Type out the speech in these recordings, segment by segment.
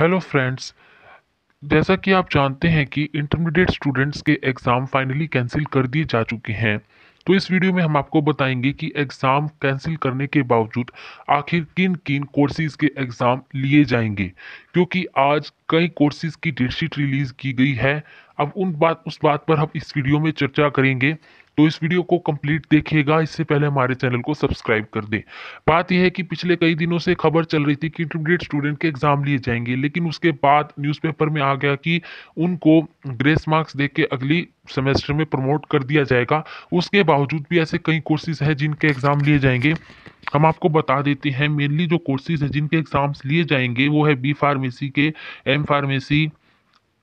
hello friends जैसा कि आप जानते हैं कि इंटरमीडिएट स्टूडेंट्स के एग्ज़ाम फाइनली कैंसिल कर दिए जा चुके हैं तो इस वीडियो में हम आपको बताएंगे कि एग्ज़ाम कैंसिल करने के बावजूद आखिर किन किन कोर्सेज़ के एग्ज़ाम लिए जाएंगे क्योंकि आज कई कोर्सेज़ की डेटशीट रिलीज़ की गई है अब उन बात उस बात पर हम इस वीडियो में चर्चा करेंगे तो इस वीडियो को कंप्लीट देखिएगा इससे पहले हमारे चैनल को सब्सक्राइब कर दें बात यह है कि पिछले कई दिनों से खबर चल रही थी कि इंटरमीडिएट स्टूडेंट के एग्ज़ाम लिए जाएंगे लेकिन उसके बाद न्यूज़पेपर में आ गया कि उनको ग्रेस मार्क्स दे के अगली सेमेस्टर में प्रमोट कर दिया जाएगा उसके बावजूद भी ऐसे कई कोर्सेज हैं जिनके एग्ज़ाम लिए जाएंगे हम आपको बता देते हैं मेनली जो कोर्सेज हैं जिनके एग्ज़ाम्स लिए जाएंगे वो है बी फार्मेसी के एम फार्मेसी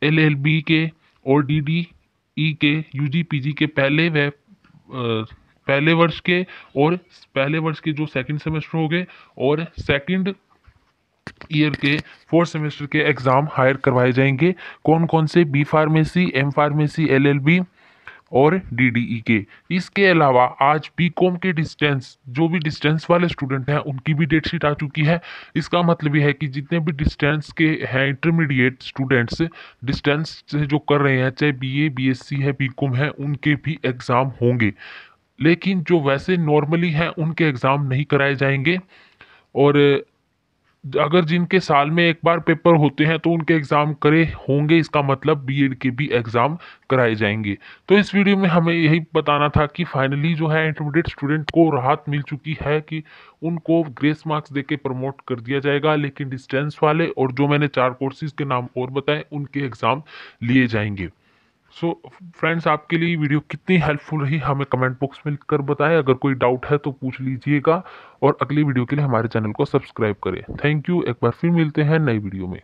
एल के और डी डी ई के यू जी पी जी के पहले व पहले वर्ष के और पहले वर्ष के जो सेकंड सेमेस्टर हो गए और सेकंड ईयर के फोर्थ सेमेस्टर के एग्ज़ाम हायर करवाए जाएंगे कौन कौन से B pharmacy M pharmacy LLB और डी e के इसके अलावा आज बी के डिस्टेंस जो भी डिस्टेंस वाले स्टूडेंट हैं उनकी भी डेट शीट आ चुकी है इसका मतलब यह है कि जितने भी डिस्टेंस के हैं इंटरमीडिएट स्टूडेंट्स डिस्टेंस से जो कर रहे हैं चाहे एस सी है कॉम है उनके भी एग्ज़ाम होंगे लेकिन जो वैसे नॉर्मली हैं उनके एग्ज़ाम नहीं कराए जाएंगे और अगर जिनके साल में एक बार पेपर होते हैं तो उनके एग्ज़ाम करे होंगे इसका मतलब बीएड के भी एग्ज़ाम कराए जाएंगे तो इस वीडियो में हमें यही बताना था कि फाइनली जो है इंटरमीडिएट स्टूडेंट को राहत मिल चुकी है कि उनको ग्रेस मार्क्स दे के प्रमोट कर दिया जाएगा लेकिन डिस्टेंस वाले और जो मैंने चार कोर्सेज के नाम और बताए उनके एग्ज़ाम लिए जाएंगे सो so, फ्रेंड्स आपके लिए वीडियो कितनी हेल्पफुल रही हमें कमेंट बॉक्स में लिखकर बताएं अगर कोई डाउट है तो पूछ लीजिएगा और अगली वीडियो के लिए हमारे चैनल को सब्सक्राइब करें थैंक यू एक बार फिर मिलते हैं नई वीडियो में